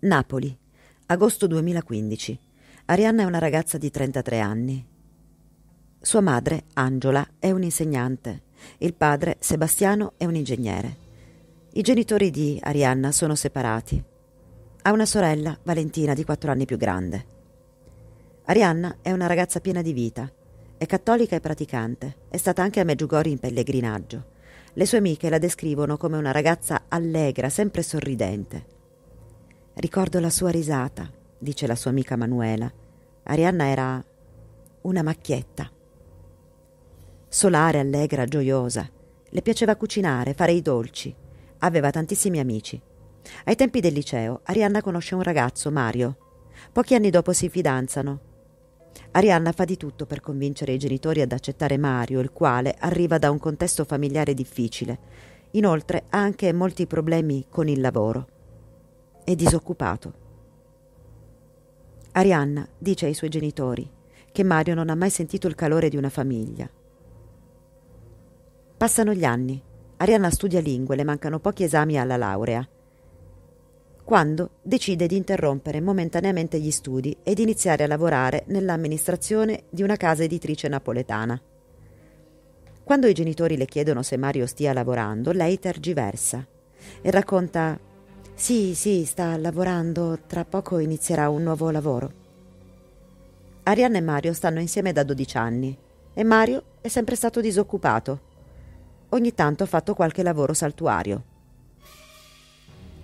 Napoli, agosto 2015. Arianna è una ragazza di 33 anni. Sua madre, Angela, è un'insegnante. Il padre, Sebastiano, è un ingegnere. I genitori di Arianna sono separati. Ha una sorella, Valentina, di 4 anni più grande. Arianna è una ragazza piena di vita. È cattolica e praticante. È stata anche a Meggiugori in pellegrinaggio. Le sue amiche la descrivono come una ragazza allegra, sempre sorridente. Ricordo la sua risata, dice la sua amica Manuela. Arianna era una macchietta. Solare, allegra, gioiosa. Le piaceva cucinare, fare i dolci. Aveva tantissimi amici. Ai tempi del liceo, Arianna conosce un ragazzo, Mario. Pochi anni dopo si fidanzano. Arianna fa di tutto per convincere i genitori ad accettare Mario, il quale arriva da un contesto familiare difficile. Inoltre ha anche molti problemi con il lavoro e disoccupato. Arianna dice ai suoi genitori che Mario non ha mai sentito il calore di una famiglia. Passano gli anni, Arianna studia lingue, le mancano pochi esami alla laurea, quando decide di interrompere momentaneamente gli studi ed iniziare a lavorare nell'amministrazione di una casa editrice napoletana. Quando i genitori le chiedono se Mario stia lavorando, lei tergiversa e racconta sì, sì, sta lavorando, tra poco inizierà un nuovo lavoro. Arianna e Mario stanno insieme da 12 anni e Mario è sempre stato disoccupato. Ogni tanto ha fatto qualche lavoro saltuario.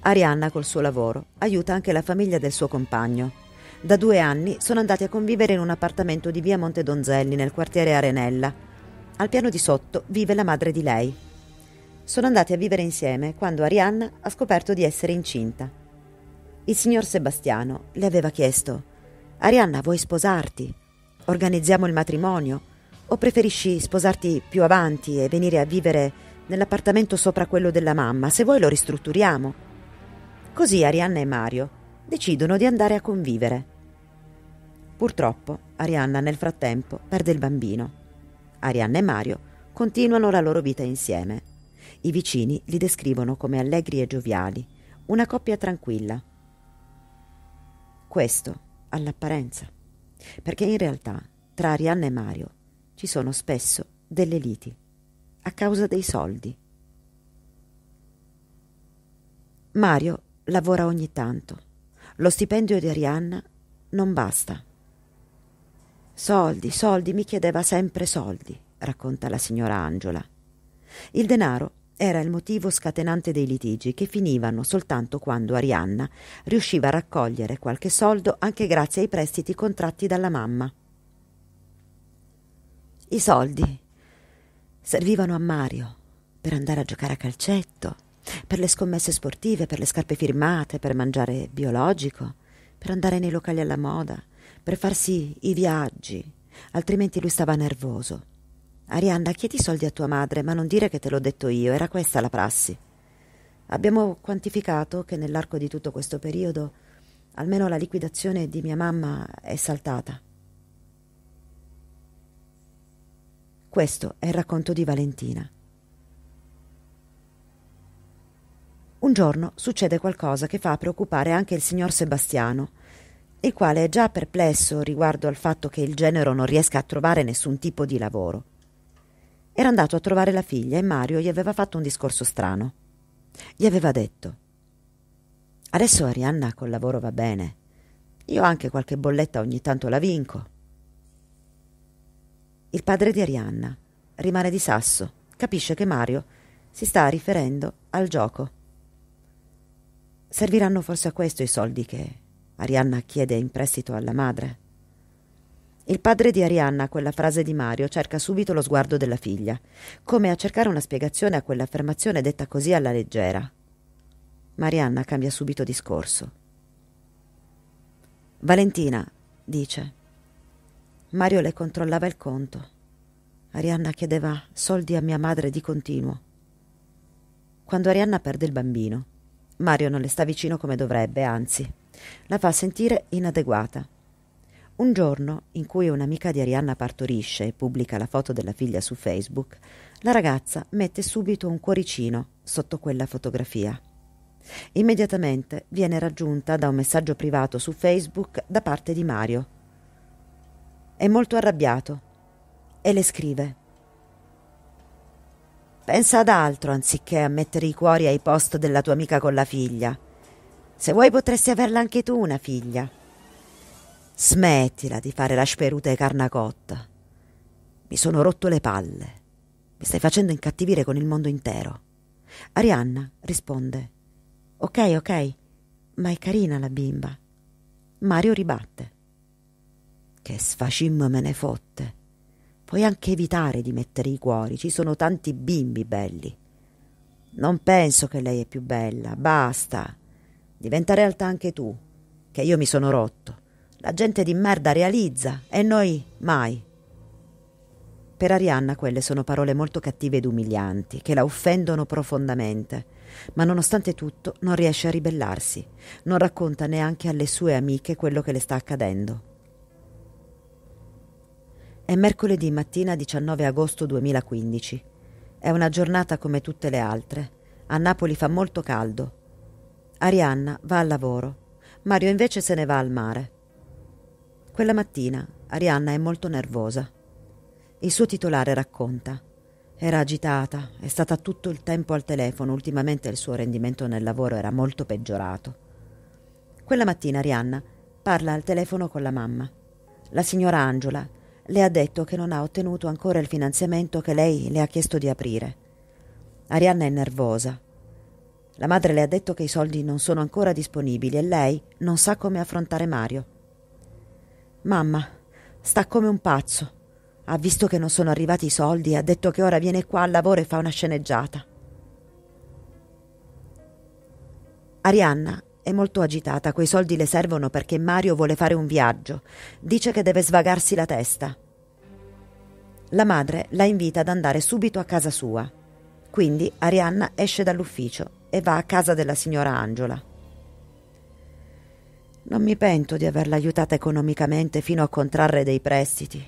Arianna col suo lavoro aiuta anche la famiglia del suo compagno. Da due anni sono andati a convivere in un appartamento di via Monte Donzelli nel quartiere Arenella. Al piano di sotto vive la madre di lei sono andati a vivere insieme quando Arianna ha scoperto di essere incinta. Il signor Sebastiano le aveva chiesto: Arianna, vuoi sposarti? Organizziamo il matrimonio? O preferisci sposarti più avanti e venire a vivere nell'appartamento sopra quello della mamma? Se vuoi lo ristrutturiamo. Così Arianna e Mario decidono di andare a convivere. Purtroppo Arianna nel frattempo perde il bambino. Arianna e Mario continuano la loro vita insieme i vicini li descrivono come allegri e gioviali, una coppia tranquilla. Questo all'apparenza, perché in realtà tra Arianna e Mario ci sono spesso delle liti a causa dei soldi. Mario lavora ogni tanto. Lo stipendio di Arianna non basta. Soldi, soldi, mi chiedeva sempre soldi, racconta la signora Angela. Il denaro era il motivo scatenante dei litigi che finivano soltanto quando Arianna riusciva a raccogliere qualche soldo anche grazie ai prestiti contratti dalla mamma. I soldi servivano a Mario per andare a giocare a calcetto, per le scommesse sportive, per le scarpe firmate, per mangiare biologico, per andare nei locali alla moda, per farsi i viaggi, altrimenti lui stava nervoso Arianna, chiedi i soldi a tua madre, ma non dire che te l'ho detto io, era questa la prassi. Abbiamo quantificato che nell'arco di tutto questo periodo almeno la liquidazione di mia mamma è saltata. Questo è il racconto di Valentina. Un giorno succede qualcosa che fa preoccupare anche il signor Sebastiano, il quale è già perplesso riguardo al fatto che il genero non riesca a trovare nessun tipo di lavoro. Era andato a trovare la figlia e Mario gli aveva fatto un discorso strano. Gli aveva detto: Adesso Arianna col lavoro va bene. Io anche qualche bolletta ogni tanto la vinco. Il padre di Arianna rimane di sasso, capisce che Mario si sta riferendo al gioco. Serviranno forse a questo i soldi che Arianna chiede in prestito alla madre? Il padre di Arianna a quella frase di Mario cerca subito lo sguardo della figlia, come a cercare una spiegazione a quell'affermazione detta così alla leggera. Marianna cambia subito discorso. Valentina, dice. Mario le controllava il conto. Arianna chiedeva soldi a mia madre di continuo. Quando Arianna perde il bambino, Mario non le sta vicino come dovrebbe, anzi, la fa sentire inadeguata un giorno, in cui un'amica di Arianna partorisce e pubblica la foto della figlia su Facebook, la ragazza mette subito un cuoricino sotto quella fotografia. Immediatamente viene raggiunta da un messaggio privato su Facebook da parte di Mario. È molto arrabbiato e le scrive Pensa ad altro anziché a mettere i cuori ai post della tua amica con la figlia. Se vuoi potresti averla anche tu una figlia. Smettila di fare la speruta e carna cotta. Mi sono rotto le palle. Mi stai facendo incattivire con il mondo intero. Arianna risponde: Ok, ok, ma è carina la bimba. Mario ribatte: Che sfacim me ne fotte. Puoi anche evitare di mettere i cuori, ci sono tanti bimbi belli. Non penso che lei è più bella, basta. Diventa realtà anche tu, che io mi sono rotto. La gente di merda realizza e noi mai. Per Arianna quelle sono parole molto cattive ed umilianti, che la offendono profondamente, ma nonostante tutto non riesce a ribellarsi, non racconta neanche alle sue amiche quello che le sta accadendo. È mercoledì mattina 19 agosto 2015. È una giornata come tutte le altre. A Napoli fa molto caldo. Arianna va al lavoro. Mario invece se ne va al mare. Quella mattina Arianna è molto nervosa. Il suo titolare racconta. Era agitata, è stata tutto il tempo al telefono, ultimamente il suo rendimento nel lavoro era molto peggiorato. Quella mattina Arianna parla al telefono con la mamma. La signora Angela le ha detto che non ha ottenuto ancora il finanziamento che lei le ha chiesto di aprire. Arianna è nervosa. La madre le ha detto che i soldi non sono ancora disponibili e lei non sa come affrontare Mario. Mamma, sta come un pazzo. Ha visto che non sono arrivati i soldi e ha detto che ora viene qua al lavoro e fa una sceneggiata. Arianna è molto agitata, quei soldi le servono perché Mario vuole fare un viaggio. Dice che deve svagarsi la testa. La madre la invita ad andare subito a casa sua. Quindi Arianna esce dall'ufficio e va a casa della signora Angela. Non mi pento di averla aiutata economicamente fino a contrarre dei prestiti.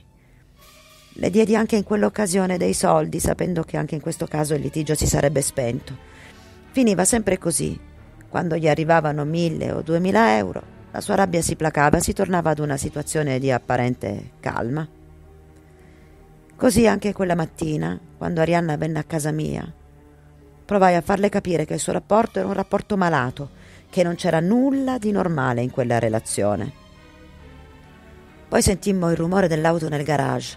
Le diedi anche in quell'occasione dei soldi, sapendo che anche in questo caso il litigio si sarebbe spento. Finiva sempre così. Quando gli arrivavano mille o duemila euro, la sua rabbia si placava, e si tornava ad una situazione di apparente calma. Così anche quella mattina, quando Arianna venne a casa mia, provai a farle capire che il suo rapporto era un rapporto malato che non c'era nulla di normale in quella relazione. Poi sentimmo il rumore dell'auto nel garage.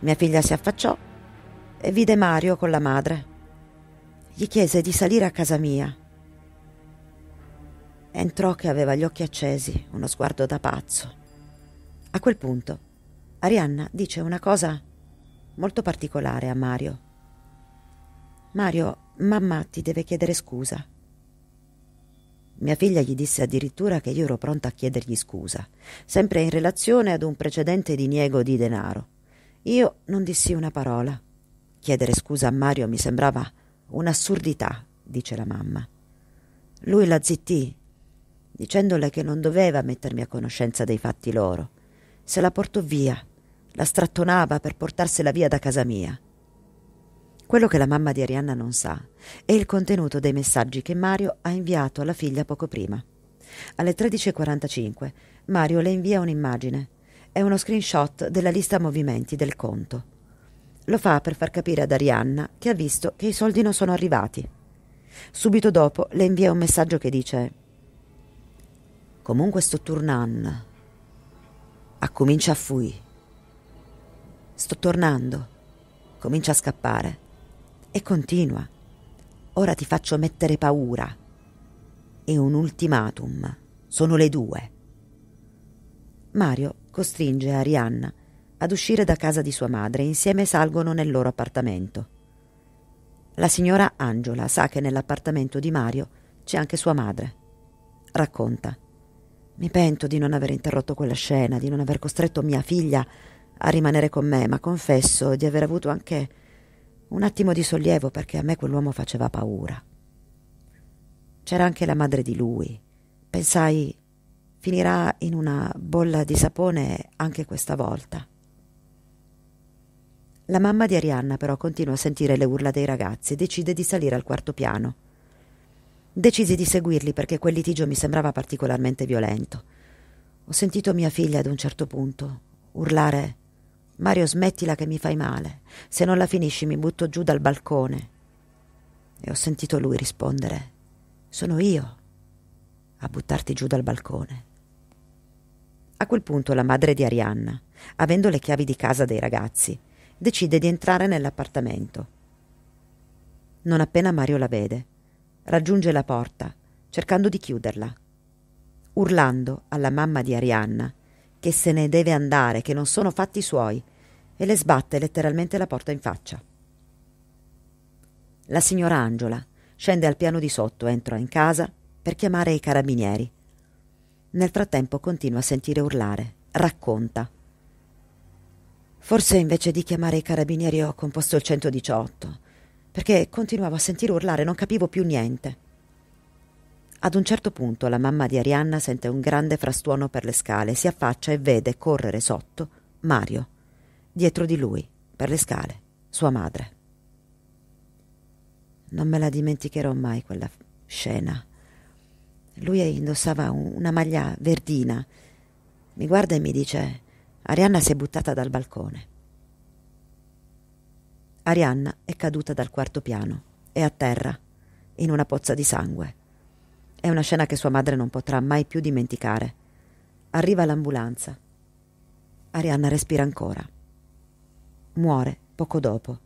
Mia figlia si affacciò e vide Mario con la madre. Gli chiese di salire a casa mia. Entrò che aveva gli occhi accesi, uno sguardo da pazzo. A quel punto, Arianna dice una cosa molto particolare a Mario. Mario, mamma ti deve chiedere scusa. Mia figlia gli disse addirittura che io ero pronta a chiedergli scusa, sempre in relazione ad un precedente diniego di denaro. Io non dissi una parola. Chiedere scusa a Mario mi sembrava un'assurdità, dice la mamma. Lui la zittì, dicendole che non doveva mettermi a conoscenza dei fatti loro. Se la portò via, la strattonava per portarsela via da casa mia. Quello che la mamma di Arianna non sa è il contenuto dei messaggi che Mario ha inviato alla figlia poco prima. Alle 13.45 Mario le invia un'immagine. È uno screenshot della lista movimenti del conto. Lo fa per far capire ad Arianna che ha visto che i soldi non sono arrivati. Subito dopo le invia un messaggio che dice Comunque sto tornando. Accomincia a fuì. Sto tornando. Comincia a scappare e continua. Ora ti faccio mettere paura. E un ultimatum. Sono le due. Mario costringe Arianna ad uscire da casa di sua madre e insieme salgono nel loro appartamento. La signora Angela sa che nell'appartamento di Mario c'è anche sua madre. Racconta. Mi pento di non aver interrotto quella scena, di non aver costretto mia figlia a rimanere con me, ma confesso di aver avuto anche un attimo di sollievo perché a me quell'uomo faceva paura. C'era anche la madre di lui. Pensai, finirà in una bolla di sapone anche questa volta. La mamma di Arianna però continua a sentire le urla dei ragazzi e decide di salire al quarto piano. Decisi di seguirli perché quel litigio mi sembrava particolarmente violento. Ho sentito mia figlia ad un certo punto urlare Mario smettila che mi fai male, se non la finisci mi butto giù dal balcone. E ho sentito lui rispondere, sono io a buttarti giù dal balcone. A quel punto la madre di Arianna, avendo le chiavi di casa dei ragazzi, decide di entrare nell'appartamento. Non appena Mario la vede, raggiunge la porta, cercando di chiuderla, urlando alla mamma di Arianna che se ne deve andare, che non sono fatti suoi, e le sbatte letteralmente la porta in faccia. La signora Angiola scende al piano di sotto, entra in casa per chiamare i carabinieri. Nel frattempo continua a sentire urlare, racconta. Forse invece di chiamare i carabinieri ho composto il 118, perché continuavo a sentire urlare, non capivo più niente. Ad un certo punto la mamma di Arianna sente un grande frastuono per le scale, si affaccia e vede correre sotto Mario. Dietro di lui, per le scale, sua madre. Non me la dimenticherò mai quella scena. Lui indossava una maglia verdina. Mi guarda e mi dice: Arianna si è buttata dal balcone. Arianna è caduta dal quarto piano, è a terra, in una pozza di sangue. È una scena che sua madre non potrà mai più dimenticare. Arriva l'ambulanza. Arianna respira ancora. Muore poco dopo.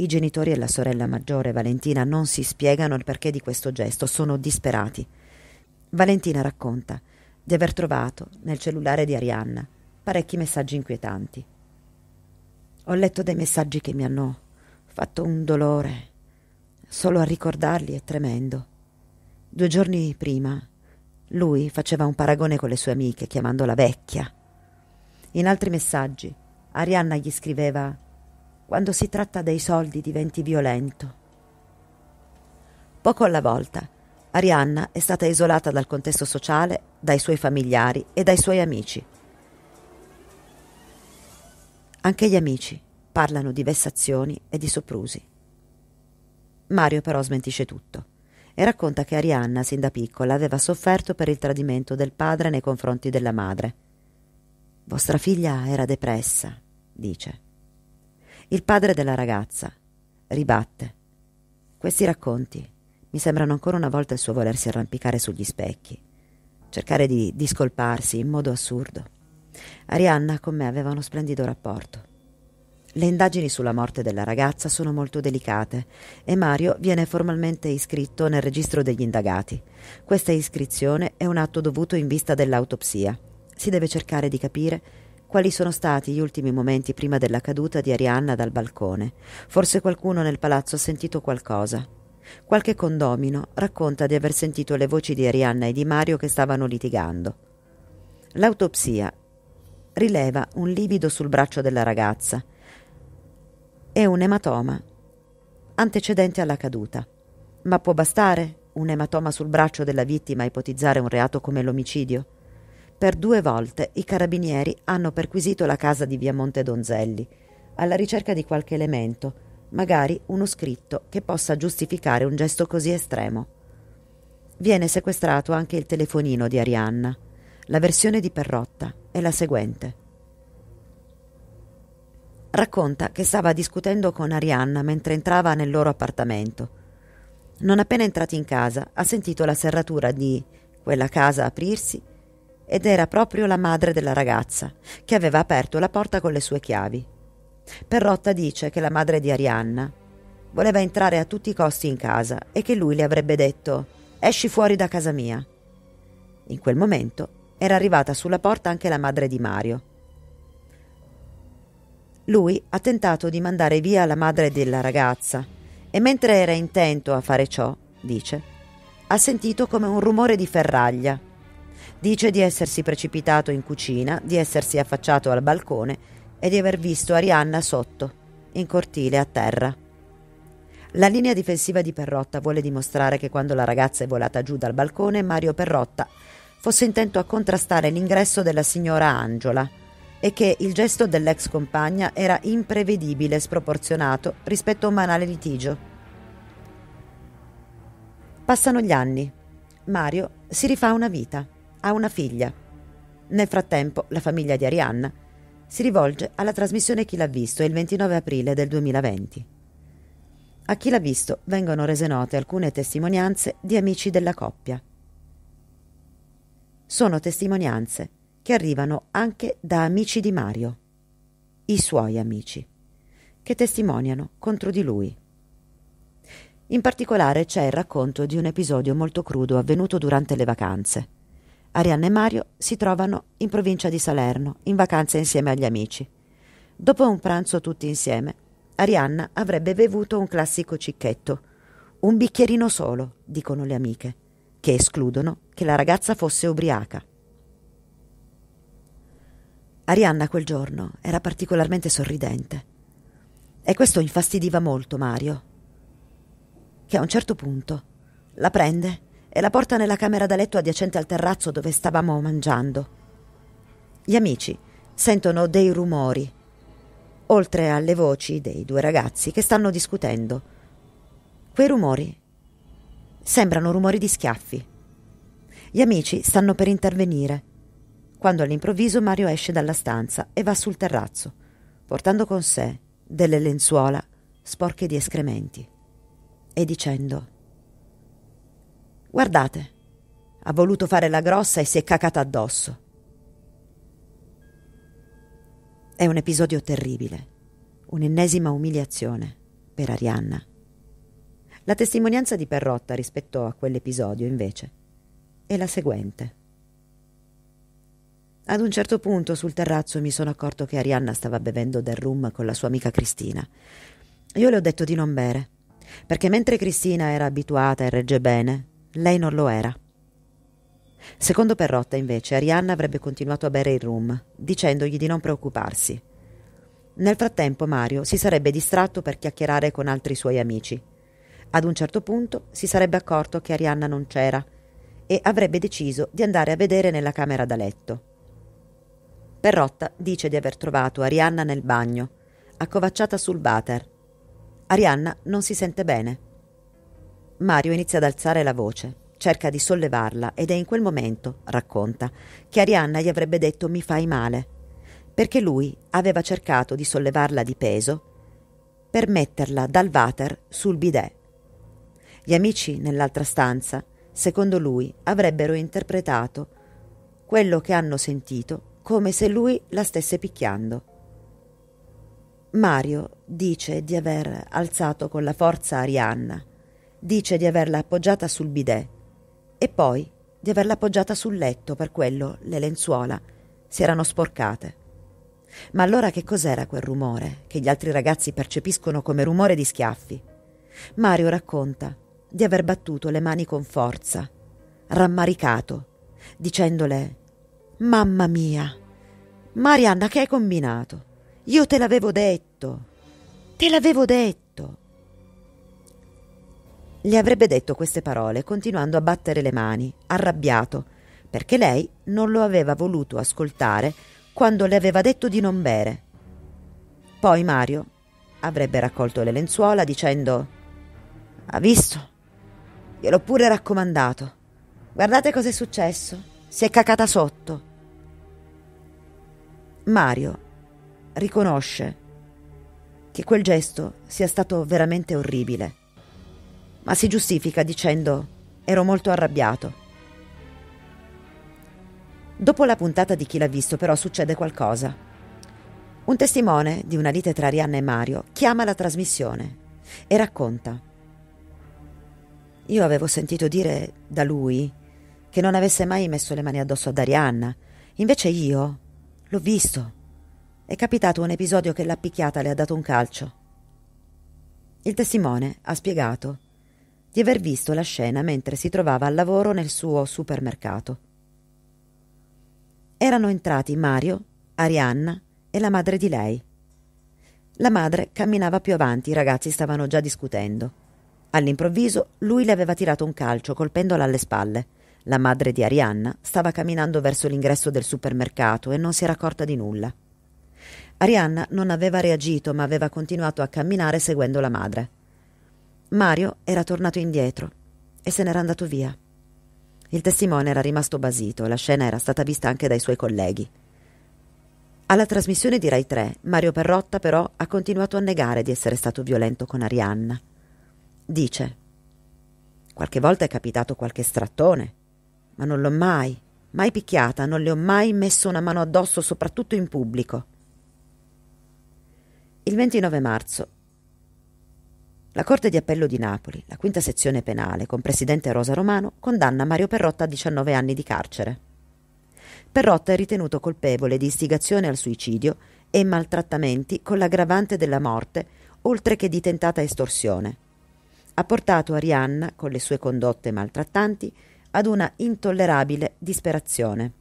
I genitori e la sorella maggiore Valentina non si spiegano il perché di questo gesto, sono disperati. Valentina racconta di aver trovato nel cellulare di Arianna parecchi messaggi inquietanti. Ho letto dei messaggi che mi hanno fatto un dolore. Solo a ricordarli è tremendo. Due giorni prima lui faceva un paragone con le sue amiche, chiamandola vecchia. In altri messaggi Arianna gli scriveva quando si tratta dei soldi diventi violento. Poco alla volta, Arianna è stata isolata dal contesto sociale, dai suoi familiari e dai suoi amici. Anche gli amici parlano di vessazioni e di soprusi. Mario però smentisce tutto e racconta che Arianna sin da piccola aveva sofferto per il tradimento del padre nei confronti della madre. Vostra figlia era depressa, dice. Il padre della ragazza ribatte. Questi racconti mi sembrano ancora una volta il suo volersi arrampicare sugli specchi, cercare di discolparsi in modo assurdo. Arianna con me aveva uno splendido rapporto. Le indagini sulla morte della ragazza sono molto delicate e Mario viene formalmente iscritto nel registro degli indagati. Questa iscrizione è un atto dovuto in vista dell'autopsia. Si deve cercare di capire quali sono stati gli ultimi momenti prima della caduta di Arianna dal balcone. Forse qualcuno nel palazzo ha sentito qualcosa. Qualche condomino racconta di aver sentito le voci di Arianna e di Mario che stavano litigando. L'autopsia rileva un livido sul braccio della ragazza e un ematoma antecedente alla caduta. Ma può bastare un ematoma sul braccio della vittima a ipotizzare un reato come l'omicidio? Per due volte i carabinieri hanno perquisito la casa di via Monte Donzelli, alla ricerca di qualche elemento, magari uno scritto che possa giustificare un gesto così estremo. Viene sequestrato anche il telefonino di Arianna. La versione di Perrotta è la seguente. Racconta che stava discutendo con Arianna mentre entrava nel loro appartamento. Non appena entrati in casa, ha sentito la serratura di quella casa aprirsi ed era proprio la madre della ragazza, che aveva aperto la porta con le sue chiavi. Perrotta dice che la madre di Arianna voleva entrare a tutti i costi in casa e che lui le avrebbe detto esci fuori da casa mia. In quel momento era arrivata sulla porta anche la madre di Mario. Lui ha tentato di mandare via la madre della ragazza e mentre era intento a fare ciò, dice, ha sentito come un rumore di ferraglia Dice di essersi precipitato in cucina, di essersi affacciato al balcone e di aver visto Arianna sotto, in cortile a terra. La linea difensiva di Perrotta vuole dimostrare che quando la ragazza è volata giù dal balcone, Mario Perrotta fosse intento a contrastare l'ingresso della signora Angiola e che il gesto dell'ex compagna era imprevedibile e sproporzionato rispetto a un banale litigio. Passano gli anni. Mario si rifà una vita. Ha una figlia. Nel frattempo, la famiglia di Arianna si rivolge alla trasmissione Chi l'ha visto il 29 aprile del 2020. A chi l'ha visto vengono rese note alcune testimonianze di amici della coppia. Sono testimonianze che arrivano anche da amici di Mario, i suoi amici, che testimoniano contro di lui. In particolare c'è il racconto di un episodio molto crudo avvenuto durante le vacanze. Arianna e Mario si trovano in provincia di Salerno, in vacanza insieme agli amici. Dopo un pranzo tutti insieme, Arianna avrebbe bevuto un classico cicchetto. Un bicchierino solo, dicono le amiche, che escludono che la ragazza fosse ubriaca. Arianna quel giorno era particolarmente sorridente e questo infastidiva molto Mario, che a un certo punto la prende e la porta nella camera da letto adiacente al terrazzo dove stavamo mangiando. Gli amici sentono dei rumori, oltre alle voci dei due ragazzi che stanno discutendo. Quei rumori sembrano rumori di schiaffi. Gli amici stanno per intervenire, quando all'improvviso Mario esce dalla stanza e va sul terrazzo, portando con sé delle lenzuola sporche di escrementi e dicendo Guardate, ha voluto fare la grossa e si è cacata addosso. È un episodio terribile, un'ennesima umiliazione per Arianna. La testimonianza di Perrotta rispetto a quell'episodio, invece, è la seguente. Ad un certo punto sul terrazzo mi sono accorto che Arianna stava bevendo del rum con la sua amica Cristina. Io le ho detto di non bere, perché mentre Cristina era abituata e regge bene, lei non lo era. Secondo Perrotta, invece, Arianna avrebbe continuato a bere il rum, dicendogli di non preoccuparsi. Nel frattempo Mario si sarebbe distratto per chiacchierare con altri suoi amici. Ad un certo punto si sarebbe accorto che Arianna non c'era e avrebbe deciso di andare a vedere nella camera da letto. Perrotta dice di aver trovato Arianna nel bagno, accovacciata sul water. Arianna non si sente bene. Mario inizia ad alzare la voce, cerca di sollevarla ed è in quel momento, racconta, che Arianna gli avrebbe detto mi fai male, perché lui aveva cercato di sollevarla di peso per metterla dal water sul bidet. Gli amici nell'altra stanza, secondo lui, avrebbero interpretato quello che hanno sentito come se lui la stesse picchiando. Mario dice di aver alzato con la forza Arianna Dice di averla appoggiata sul bidet e poi di averla appoggiata sul letto, per quello le lenzuola si erano sporcate. Ma allora che cos'era quel rumore che gli altri ragazzi percepiscono come rumore di schiaffi? Mario racconta di aver battuto le mani con forza, rammaricato, dicendole Mamma mia, Marianna, che hai combinato? Io te l'avevo detto, te l'avevo detto. Le avrebbe detto queste parole continuando a battere le mani, arrabbiato, perché lei non lo aveva voluto ascoltare quando le aveva detto di non bere. Poi Mario avrebbe raccolto le lenzuola dicendo Ha visto? Gliel'ho pure raccomandato. Guardate cos'è successo. Si è cacata sotto. Mario riconosce che quel gesto sia stato veramente orribile ma si giustifica dicendo ero molto arrabbiato. Dopo la puntata di Chi l'ha visto però succede qualcosa. Un testimone di una lite tra Arianna e Mario chiama la trasmissione e racconta. Io avevo sentito dire da lui che non avesse mai messo le mani addosso ad Arianna, invece io l'ho visto. È capitato un episodio che l'ha picchiata e le ha dato un calcio. Il testimone ha spiegato di aver visto la scena mentre si trovava al lavoro nel suo supermercato. Erano entrati Mario, Arianna e la madre di lei. La madre camminava più avanti, i ragazzi stavano già discutendo. All'improvviso lui le aveva tirato un calcio colpendola alle spalle. La madre di Arianna stava camminando verso l'ingresso del supermercato e non si era accorta di nulla. Arianna non aveva reagito ma aveva continuato a camminare seguendo la madre. Mario era tornato indietro e se n'era andato via. Il testimone era rimasto basito, la scena era stata vista anche dai suoi colleghi. Alla trasmissione di Rai 3, Mario Perrotta però ha continuato a negare di essere stato violento con Arianna. Dice: Qualche volta è capitato qualche strattone, ma non l'ho mai, mai picchiata, non le ho mai messo una mano addosso, soprattutto in pubblico. Il 29 marzo la Corte di Appello di Napoli, la quinta sezione penale, con presidente Rosa Romano, condanna Mario Perrotta a 19 anni di carcere. Perrotta è ritenuto colpevole di istigazione al suicidio e maltrattamenti con l'aggravante della morte, oltre che di tentata estorsione. Ha portato Arianna, con le sue condotte maltrattanti, ad una intollerabile disperazione.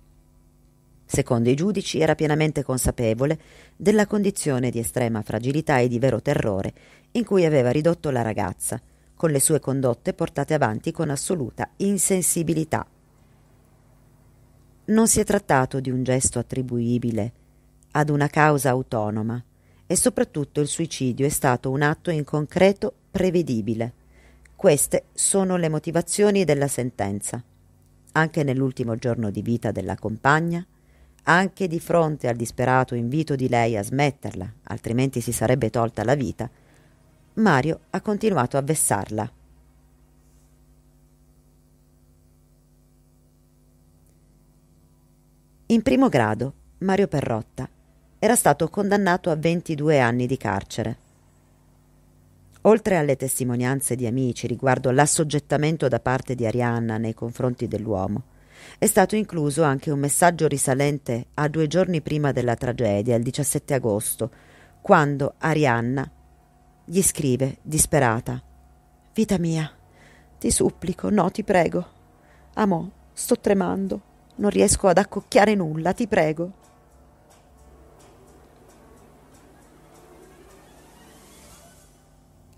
Secondo i giudici era pienamente consapevole della condizione di estrema fragilità e di vero terrore in cui aveva ridotto la ragazza, con le sue condotte portate avanti con assoluta insensibilità. Non si è trattato di un gesto attribuibile ad una causa autonoma e soprattutto il suicidio è stato un atto in concreto prevedibile. Queste sono le motivazioni della sentenza. Anche nell'ultimo giorno di vita della compagna, anche di fronte al disperato invito di lei a smetterla, altrimenti si sarebbe tolta la vita, Mario ha continuato a vessarla. In primo grado, Mario Perrotta era stato condannato a 22 anni di carcere. Oltre alle testimonianze di amici riguardo l'assoggettamento da parte di Arianna nei confronti dell'uomo, è stato incluso anche un messaggio risalente a due giorni prima della tragedia, il 17 agosto, quando Arianna gli scrive, disperata, Vita mia, ti supplico, no, ti prego. Amò, sto tremando, non riesco ad accocchiare nulla, ti prego.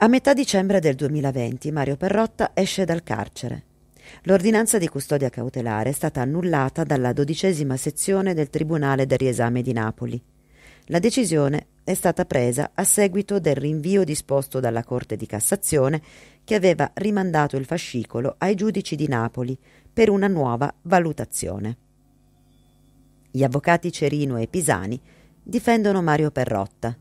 A metà dicembre del 2020 Mario Perrotta esce dal carcere. L'ordinanza di custodia cautelare è stata annullata dalla dodicesima sezione del Tribunale del riesame di Napoli. La decisione è stata presa a seguito del rinvio disposto dalla Corte di Cassazione che aveva rimandato il fascicolo ai giudici di Napoli per una nuova valutazione. Gli avvocati Cerino e Pisani difendono Mario Perrotta,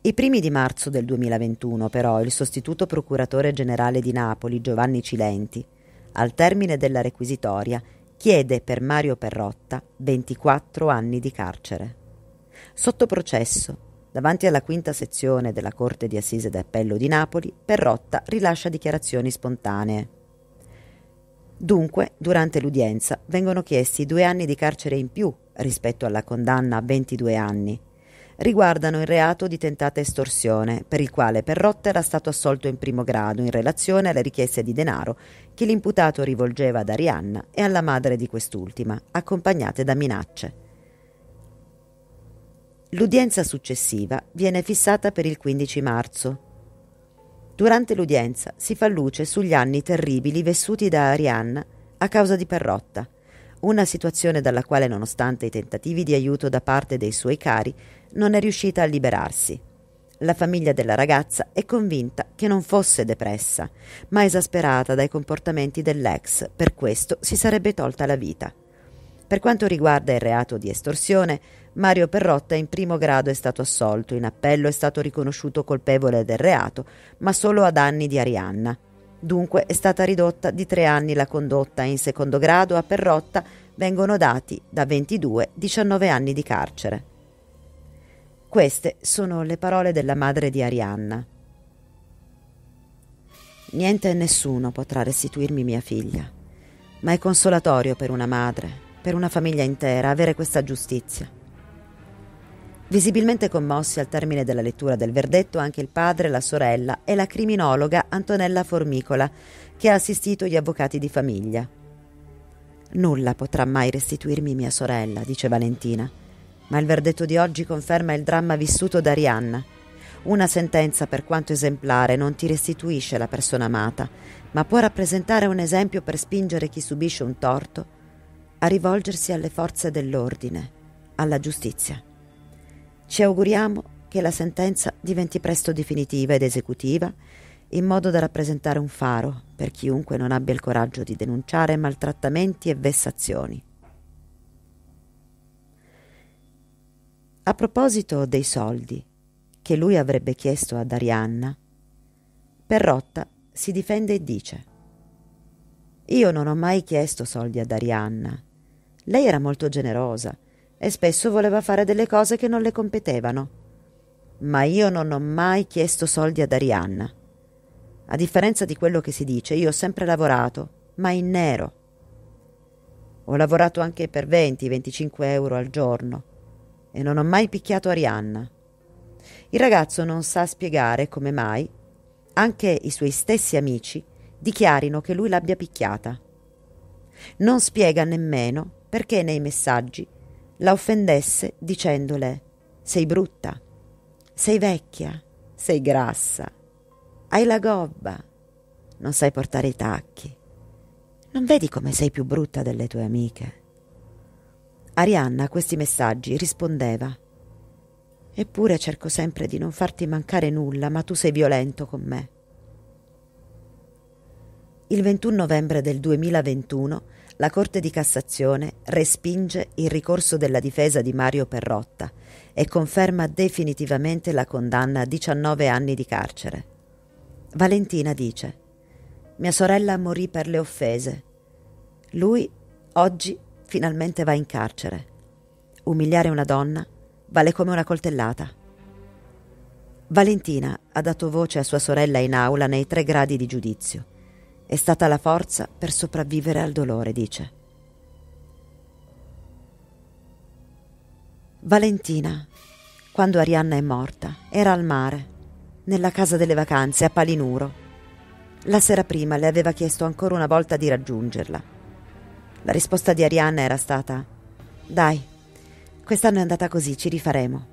i primi di marzo del 2021, però, il sostituto procuratore generale di Napoli, Giovanni Cilenti, al termine della requisitoria, chiede per Mario Perrotta 24 anni di carcere. Sotto processo, davanti alla quinta sezione della Corte di Assise d'Appello di Napoli, Perrotta rilascia dichiarazioni spontanee. Dunque, durante l'udienza vengono chiesti due anni di carcere in più rispetto alla condanna a 22 anni, riguardano il reato di tentata estorsione, per il quale Perrotta era stato assolto in primo grado in relazione alle richieste di denaro che l'imputato rivolgeva ad Arianna e alla madre di quest'ultima, accompagnate da minacce. L'udienza successiva viene fissata per il 15 marzo. Durante l'udienza si fa luce sugli anni terribili vissuti da Arianna a causa di Perrotta, una situazione dalla quale nonostante i tentativi di aiuto da parte dei suoi cari non è riuscita a liberarsi. La famiglia della ragazza è convinta che non fosse depressa, ma esasperata dai comportamenti dell'ex, per questo si sarebbe tolta la vita. Per quanto riguarda il reato di estorsione, Mario Perrotta in primo grado è stato assolto, in appello è stato riconosciuto colpevole del reato, ma solo a danni di Arianna. Dunque è stata ridotta di tre anni la condotta e in secondo grado a Perrotta vengono dati da 22 19 anni di carcere. Queste sono le parole della madre di Arianna. Niente e nessuno potrà restituirmi mia figlia, ma è consolatorio per una madre, per una famiglia intera, avere questa giustizia. Visibilmente commossi al termine della lettura del verdetto anche il padre, la sorella e la criminologa Antonella Formicola, che ha assistito gli avvocati di famiglia. Nulla potrà mai restituirmi mia sorella, dice Valentina ma il verdetto di oggi conferma il dramma vissuto da Rihanna. Una sentenza, per quanto esemplare, non ti restituisce la persona amata, ma può rappresentare un esempio per spingere chi subisce un torto a rivolgersi alle forze dell'ordine, alla giustizia. Ci auguriamo che la sentenza diventi presto definitiva ed esecutiva, in modo da rappresentare un faro per chiunque non abbia il coraggio di denunciare maltrattamenti e vessazioni. A proposito dei soldi che lui avrebbe chiesto ad Arianna, Perrotta si difende e dice Io non ho mai chiesto soldi ad Arianna. Lei era molto generosa e spesso voleva fare delle cose che non le competevano. Ma io non ho mai chiesto soldi ad Arianna. A differenza di quello che si dice, io ho sempre lavorato, ma in nero. Ho lavorato anche per 20-25 euro al giorno e non ho mai picchiato Arianna. Il ragazzo non sa spiegare come mai anche i suoi stessi amici dichiarino che lui l'abbia picchiata. Non spiega nemmeno perché nei messaggi la offendesse dicendole sei brutta, sei vecchia, sei grassa, hai la gobba, non sai portare i tacchi, non vedi come sei più brutta delle tue amiche. Arianna a questi messaggi rispondeva Eppure cerco sempre di non farti mancare nulla, ma tu sei violento con me. Il 21 novembre del 2021 la Corte di Cassazione respinge il ricorso della difesa di Mario Perrotta e conferma definitivamente la condanna a 19 anni di carcere. Valentina dice Mia sorella morì per le offese. Lui oggi finalmente va in carcere. Umiliare una donna vale come una coltellata. Valentina ha dato voce a sua sorella in aula nei tre gradi di giudizio. È stata la forza per sopravvivere al dolore, dice. Valentina, quando Arianna è morta, era al mare, nella casa delle vacanze a Palinuro. La sera prima le aveva chiesto ancora una volta di raggiungerla la risposta di Arianna era stata: Dai, quest'anno è andata così, ci rifaremo.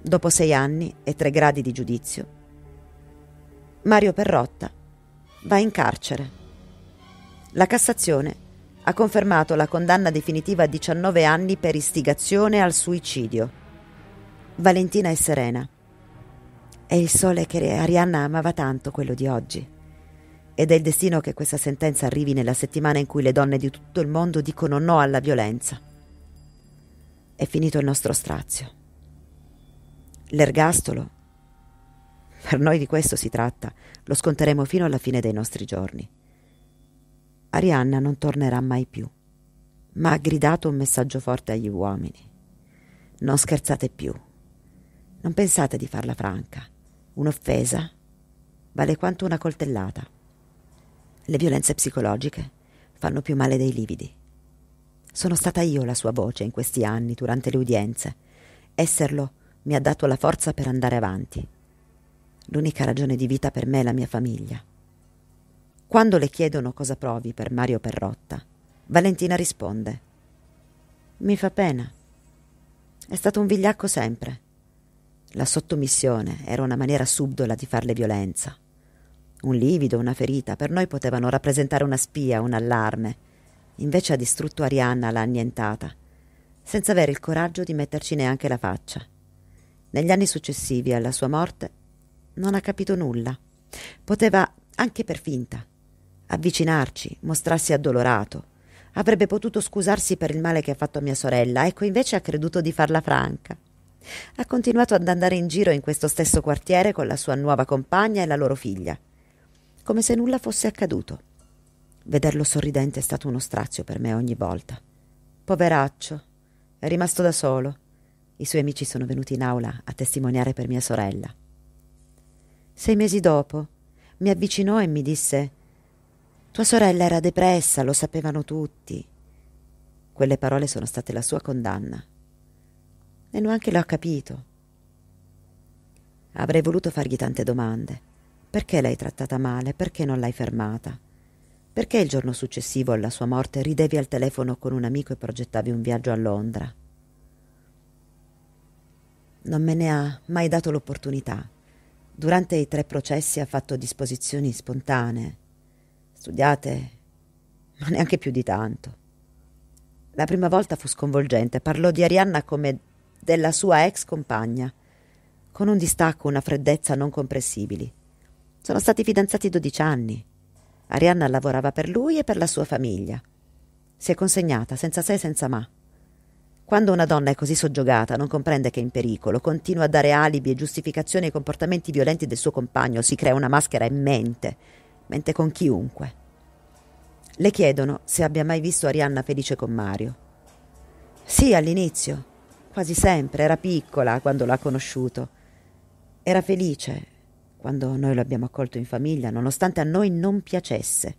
Dopo sei anni e tre gradi di giudizio, Mario Perrotta va in carcere. La Cassazione ha confermato la condanna definitiva a 19 anni per istigazione al suicidio. Valentina è serena. È il sole che Arianna amava tanto quello di oggi. Ed è il destino che questa sentenza arrivi nella settimana in cui le donne di tutto il mondo dicono no alla violenza. È finito il nostro strazio. L'ergastolo, per noi di questo si tratta, lo sconteremo fino alla fine dei nostri giorni. Arianna non tornerà mai più, ma ha gridato un messaggio forte agli uomini. Non scherzate più. Non pensate di farla franca. Un'offesa vale quanto una coltellata. Le violenze psicologiche fanno più male dei lividi. Sono stata io la sua voce in questi anni, durante le udienze. Esserlo mi ha dato la forza per andare avanti. L'unica ragione di vita per me è la mia famiglia. Quando le chiedono cosa provi per Mario Perrotta, Valentina risponde: Mi fa pena. È stato un vigliacco sempre. La sottomissione era una maniera subdola di farle violenza. Un livido, una ferita, per noi potevano rappresentare una spia, un allarme. Invece ha distrutto Arianna, l'ha annientata, senza avere il coraggio di metterci neanche la faccia. Negli anni successivi alla sua morte non ha capito nulla. Poteva, anche per finta, avvicinarci, mostrarsi addolorato. Avrebbe potuto scusarsi per il male che ha fatto a mia sorella, ecco invece ha creduto di farla franca. Ha continuato ad andare in giro in questo stesso quartiere con la sua nuova compagna e la loro figlia come se nulla fosse accaduto. Vederlo sorridente è stato uno strazio per me ogni volta. Poveraccio, è rimasto da solo. I suoi amici sono venuti in aula a testimoniare per mia sorella. Sei mesi dopo mi avvicinò e mi disse Tua sorella era depressa, lo sapevano tutti. Quelle parole sono state la sua condanna. E neanche l'ho capito. Avrei voluto fargli tante domande perché l'hai trattata male? Perché non l'hai fermata? Perché il giorno successivo alla sua morte ridevi al telefono con un amico e progettavi un viaggio a Londra? Non me ne ha mai dato l'opportunità. Durante i tre processi ha fatto disposizioni spontanee, studiate, ma neanche più di tanto. La prima volta fu sconvolgente, parlò di Arianna come della sua ex compagna, con un distacco, una freddezza non comprensibili. Sono stati fidanzati 12 anni. Arianna lavorava per lui e per la sua famiglia. Si è consegnata senza se e senza ma. Quando una donna è così soggiogata, non comprende che è in pericolo, continua a dare alibi e giustificazioni ai comportamenti violenti del suo compagno, si crea una maschera e mente, mente con chiunque. Le chiedono se abbia mai visto Arianna felice con Mario. Sì, all'inizio, quasi sempre, era piccola quando l'ha conosciuto. Era felice, quando noi lo abbiamo accolto in famiglia, nonostante a noi non piacesse.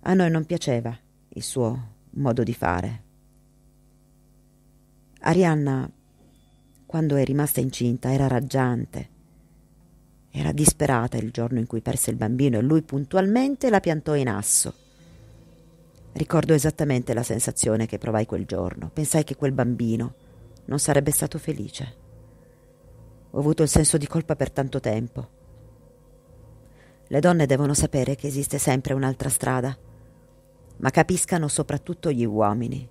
A noi non piaceva il suo modo di fare. Arianna, quando è rimasta incinta, era raggiante. Era disperata il giorno in cui perse il bambino e lui puntualmente la piantò in asso. Ricordo esattamente la sensazione che provai quel giorno. Pensai che quel bambino non sarebbe stato felice. Ho avuto il senso di colpa per tanto tempo. Le donne devono sapere che esiste sempre un'altra strada, ma capiscano soprattutto gli uomini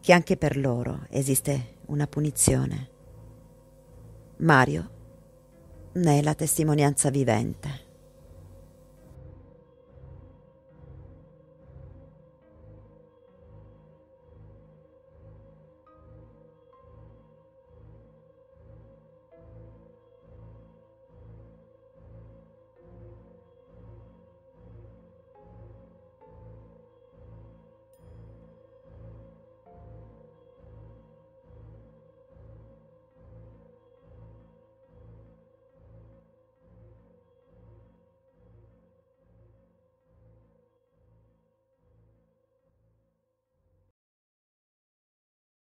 che anche per loro esiste una punizione. Mario ne è la testimonianza vivente.